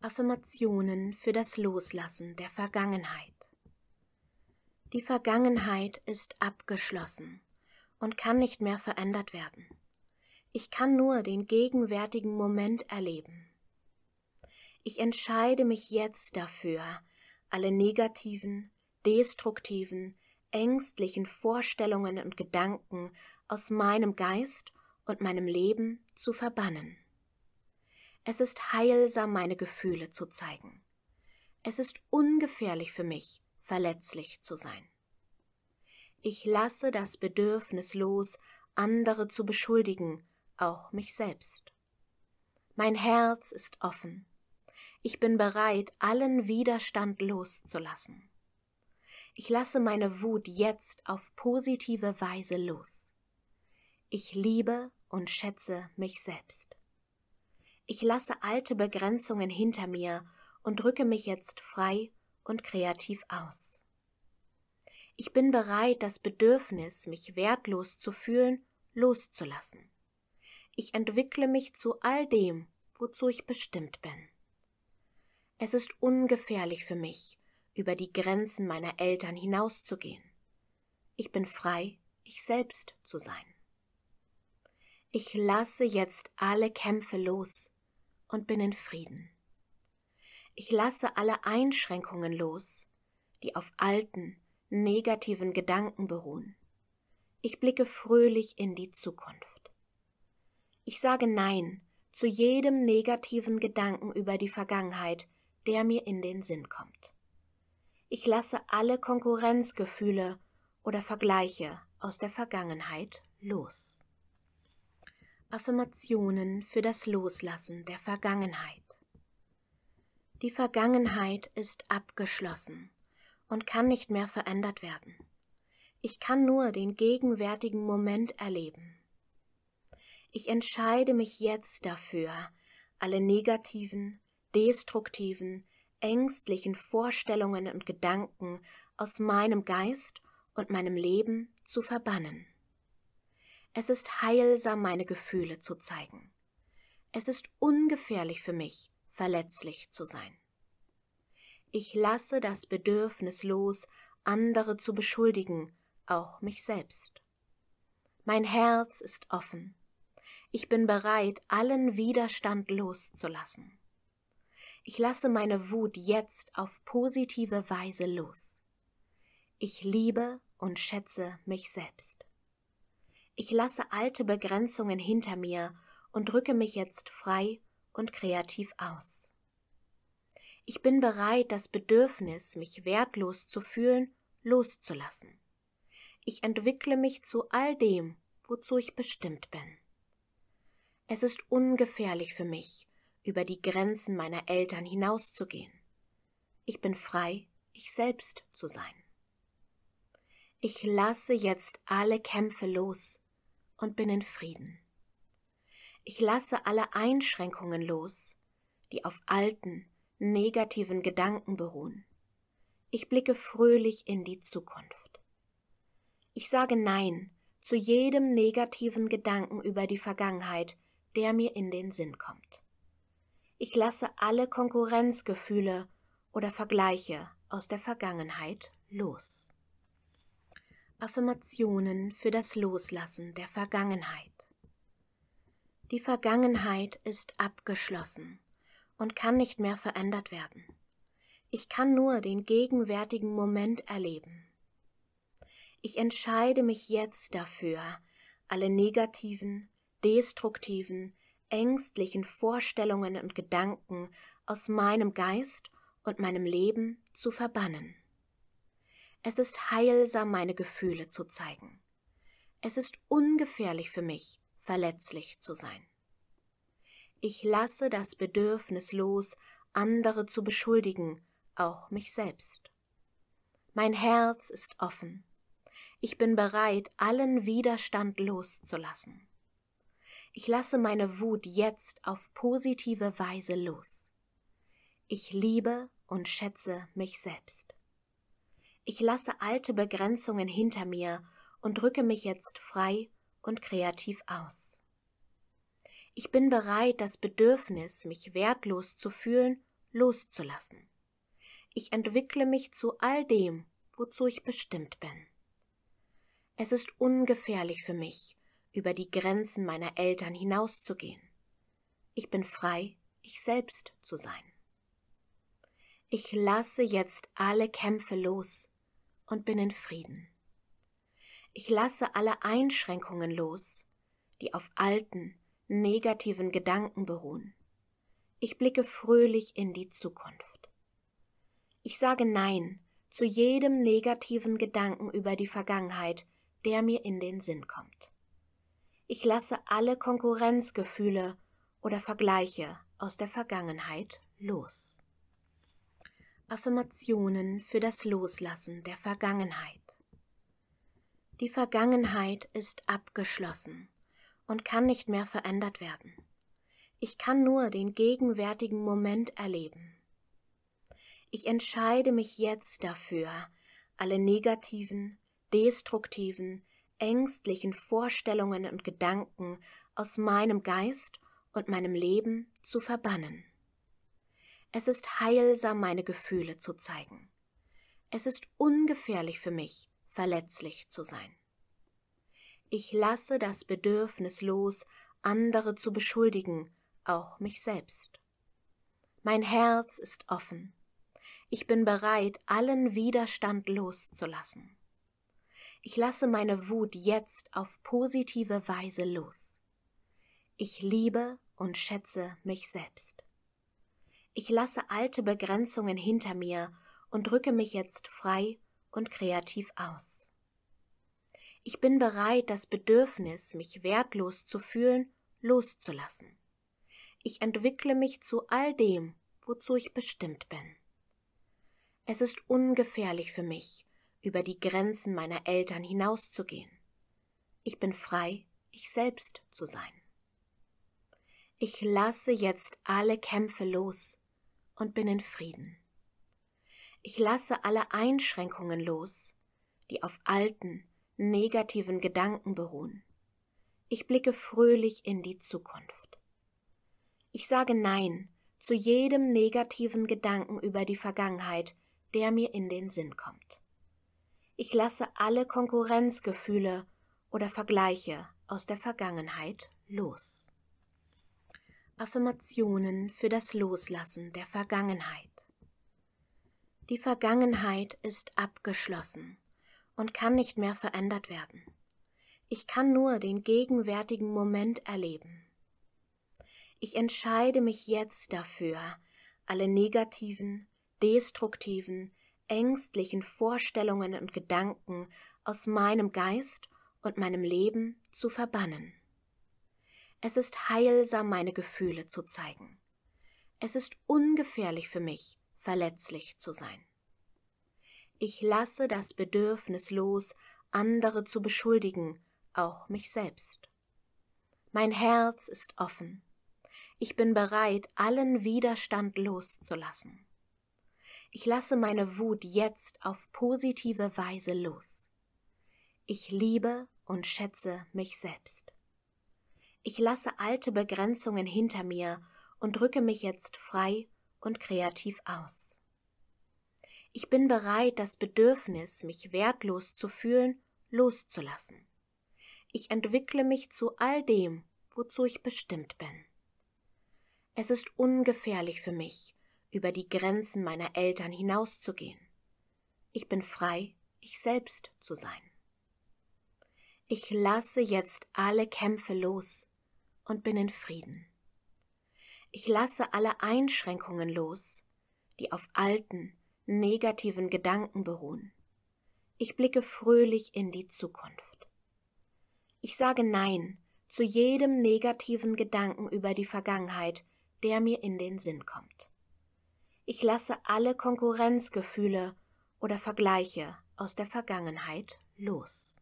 Affirmationen für das Loslassen der Vergangenheit. Die Vergangenheit ist abgeschlossen und kann nicht mehr verändert werden. Ich kann nur den gegenwärtigen Moment erleben. Ich entscheide mich jetzt dafür, alle negativen, destruktiven, ängstlichen Vorstellungen und Gedanken aus meinem Geist und meinem Leben zu verbannen. Es ist heilsam, meine Gefühle zu zeigen. Es ist ungefährlich für mich, verletzlich zu sein. Ich lasse das Bedürfnis los, andere zu beschuldigen, auch mich selbst. Mein Herz ist offen. Ich bin bereit, allen Widerstand loszulassen. Ich lasse meine Wut jetzt auf positive Weise los. Ich liebe und schätze mich selbst. Ich lasse alte Begrenzungen hinter mir und drücke mich jetzt frei und kreativ aus. Ich bin bereit, das Bedürfnis, mich wertlos zu fühlen, loszulassen. Ich entwickle mich zu all dem, wozu ich bestimmt bin. Es ist ungefährlich für mich, über die Grenzen meiner Eltern hinauszugehen. Ich bin frei, ich selbst zu sein. Ich lasse jetzt alle Kämpfe los, und bin in Frieden. Ich lasse alle Einschränkungen los, die auf alten, negativen Gedanken beruhen. Ich blicke fröhlich in die Zukunft. Ich sage Nein zu jedem negativen Gedanken über die Vergangenheit, der mir in den Sinn kommt. Ich lasse alle Konkurrenzgefühle oder Vergleiche aus der Vergangenheit los. Affirmationen für das Loslassen der Vergangenheit. Die Vergangenheit ist abgeschlossen und kann nicht mehr verändert werden. Ich kann nur den gegenwärtigen Moment erleben. Ich entscheide mich jetzt dafür, alle negativen, destruktiven, ängstlichen Vorstellungen und Gedanken aus meinem Geist und meinem Leben zu verbannen. Es ist heilsam, meine Gefühle zu zeigen. Es ist ungefährlich für mich, verletzlich zu sein. Ich lasse das Bedürfnis los, andere zu beschuldigen, auch mich selbst. Mein Herz ist offen. Ich bin bereit, allen Widerstand loszulassen. Ich lasse meine Wut jetzt auf positive Weise los. Ich liebe und schätze mich selbst. Ich lasse alte Begrenzungen hinter mir und drücke mich jetzt frei und kreativ aus. Ich bin bereit, das Bedürfnis, mich wertlos zu fühlen, loszulassen. Ich entwickle mich zu all dem, wozu ich bestimmt bin. Es ist ungefährlich für mich, über die Grenzen meiner Eltern hinauszugehen. Ich bin frei, ich selbst zu sein. Ich lasse jetzt alle Kämpfe los, und bin in Frieden. Ich lasse alle Einschränkungen los, die auf alten, negativen Gedanken beruhen. Ich blicke fröhlich in die Zukunft. Ich sage Nein zu jedem negativen Gedanken über die Vergangenheit, der mir in den Sinn kommt. Ich lasse alle Konkurrenzgefühle oder Vergleiche aus der Vergangenheit los. Affirmationen für das Loslassen der Vergangenheit. Die Vergangenheit ist abgeschlossen und kann nicht mehr verändert werden. Ich kann nur den gegenwärtigen Moment erleben. Ich entscheide mich jetzt dafür, alle negativen, destruktiven, ängstlichen Vorstellungen und Gedanken aus meinem Geist und meinem Leben zu verbannen. Es ist heilsam, meine Gefühle zu zeigen. Es ist ungefährlich für mich, verletzlich zu sein. Ich lasse das Bedürfnis los, andere zu beschuldigen, auch mich selbst. Mein Herz ist offen. Ich bin bereit, allen Widerstand loszulassen. Ich lasse meine Wut jetzt auf positive Weise los. Ich liebe und schätze mich selbst. Ich lasse alte Begrenzungen hinter mir und drücke mich jetzt frei und kreativ aus. Ich bin bereit, das Bedürfnis, mich wertlos zu fühlen, loszulassen. Ich entwickle mich zu all dem, wozu ich bestimmt bin. Es ist ungefährlich für mich, über die Grenzen meiner Eltern hinauszugehen. Ich bin frei, ich selbst zu sein. Ich lasse jetzt alle Kämpfe los, und bin in Frieden. Ich lasse alle Einschränkungen los, die auf alten, negativen Gedanken beruhen. Ich blicke fröhlich in die Zukunft. Ich sage Nein zu jedem negativen Gedanken über die Vergangenheit, der mir in den Sinn kommt. Ich lasse alle Konkurrenzgefühle oder Vergleiche aus der Vergangenheit los. Affirmationen für das Loslassen der Vergangenheit. Die Vergangenheit ist abgeschlossen und kann nicht mehr verändert werden. Ich kann nur den gegenwärtigen Moment erleben. Ich entscheide mich jetzt dafür, alle negativen, destruktiven, ängstlichen Vorstellungen und Gedanken aus meinem Geist und meinem Leben zu verbannen. Es ist heilsam, meine Gefühle zu zeigen. Es ist ungefährlich für mich, verletzlich zu sein. Ich lasse das Bedürfnis los, andere zu beschuldigen, auch mich selbst. Mein Herz ist offen. Ich bin bereit, allen Widerstand loszulassen. Ich lasse meine Wut jetzt auf positive Weise los. Ich liebe und schätze mich selbst. Ich lasse alte Begrenzungen hinter mir und drücke mich jetzt frei und kreativ aus. Ich bin bereit, das Bedürfnis, mich wertlos zu fühlen, loszulassen. Ich entwickle mich zu all dem, wozu ich bestimmt bin. Es ist ungefährlich für mich, über die Grenzen meiner Eltern hinauszugehen. Ich bin frei, ich selbst zu sein. Ich lasse jetzt alle Kämpfe los, und bin in Frieden. Ich lasse alle Einschränkungen los, die auf alten, negativen Gedanken beruhen. Ich blicke fröhlich in die Zukunft. Ich sage Nein zu jedem negativen Gedanken über die Vergangenheit, der mir in den Sinn kommt. Ich lasse alle Konkurrenzgefühle oder Vergleiche aus der Vergangenheit los. Affirmationen für das Loslassen der Vergangenheit. Die Vergangenheit ist abgeschlossen und kann nicht mehr verändert werden. Ich kann nur den gegenwärtigen Moment erleben. Ich entscheide mich jetzt dafür, alle negativen, destruktiven, ängstlichen Vorstellungen und Gedanken aus meinem Geist und meinem Leben zu verbannen. Es ist heilsam, meine Gefühle zu zeigen. Es ist ungefährlich für mich, verletzlich zu sein. Ich lasse das Bedürfnis los, andere zu beschuldigen, auch mich selbst. Mein Herz ist offen. Ich bin bereit, allen Widerstand loszulassen. Ich lasse meine Wut jetzt auf positive Weise los. Ich liebe und schätze mich selbst. Ich lasse alte Begrenzungen hinter mir und drücke mich jetzt frei und kreativ aus. Ich bin bereit, das Bedürfnis, mich wertlos zu fühlen, loszulassen. Ich entwickle mich zu all dem, wozu ich bestimmt bin. Es ist ungefährlich für mich, über die Grenzen meiner Eltern hinauszugehen. Ich bin frei, ich selbst zu sein. Ich lasse jetzt alle Kämpfe los und bin in Frieden. Ich lasse alle Einschränkungen los, die auf alten, negativen Gedanken beruhen. Ich blicke fröhlich in die Zukunft. Ich sage Nein zu jedem negativen Gedanken über die Vergangenheit, der mir in den Sinn kommt. Ich lasse alle Konkurrenzgefühle oder Vergleiche aus der Vergangenheit los.